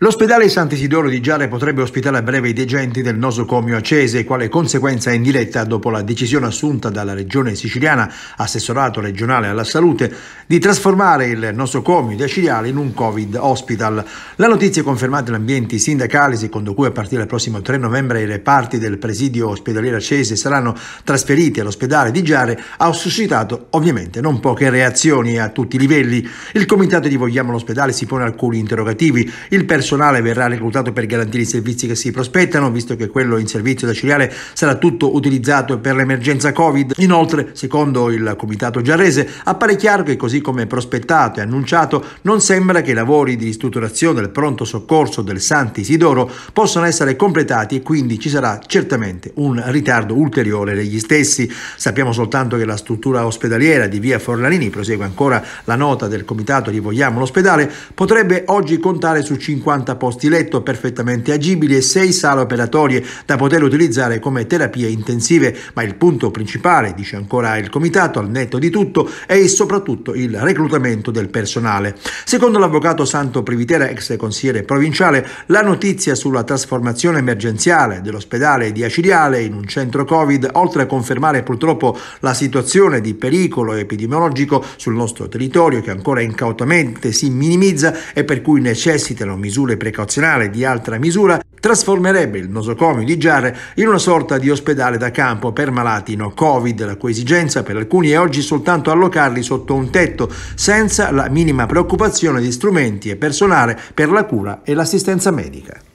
L'ospedale Sant'Isidoro di Giare potrebbe ospitare a breve i degenti del nosocomio Acese, quale conseguenza indiretta dopo la decisione assunta dalla regione siciliana, assessorato regionale alla salute, di trasformare il nosocomio di Acidiale in un Covid hospital. La notizia è confermata in ambienti sindacali, secondo cui a partire dal prossimo 3 novembre i reparti del presidio ospedaliero Acese saranno trasferiti all'ospedale di Giare, ha suscitato ovviamente non poche reazioni a tutti i livelli. Il comitato di Vogliamo l'ospedale si pone alcuni interrogativi. Il personale personale verrà reclutato per garantire i servizi che si prospettano, visto che quello in servizio da Ciriale sarà tutto utilizzato per l'emergenza Covid. Inoltre, secondo il comitato giarrese, appare chiaro che così come prospettato e annunciato, non sembra che i lavori di ristrutturazione del pronto soccorso del Sant'Isidoro possano essere completati e quindi ci sarà certamente un ritardo ulteriore degli stessi. Sappiamo soltanto che la struttura ospedaliera di via Forlanini, prosegue ancora la nota del comitato Rivogliamo l'ospedale, potrebbe oggi contare su 50 50 posti letto perfettamente agibili e 6 sale operatorie da poter utilizzare come terapie intensive, ma il punto principale, dice ancora il comitato, al netto di tutto, è soprattutto il reclutamento del personale. Secondo l'avvocato Santo Privitera, ex consigliere provinciale, la notizia sulla trasformazione emergenziale dell'ospedale di Acireale in un centro Covid, oltre a confermare purtroppo la situazione di pericolo epidemiologico sul nostro territorio che ancora incautamente si minimizza e per cui necessitano misure misure precauzionali di altra misura trasformerebbe il nosocomio di Giarre in una sorta di ospedale da campo per malati no Covid, la cui esigenza per alcuni è oggi soltanto allocarli sotto un tetto, senza la minima preoccupazione di strumenti e personale per la cura e l'assistenza medica.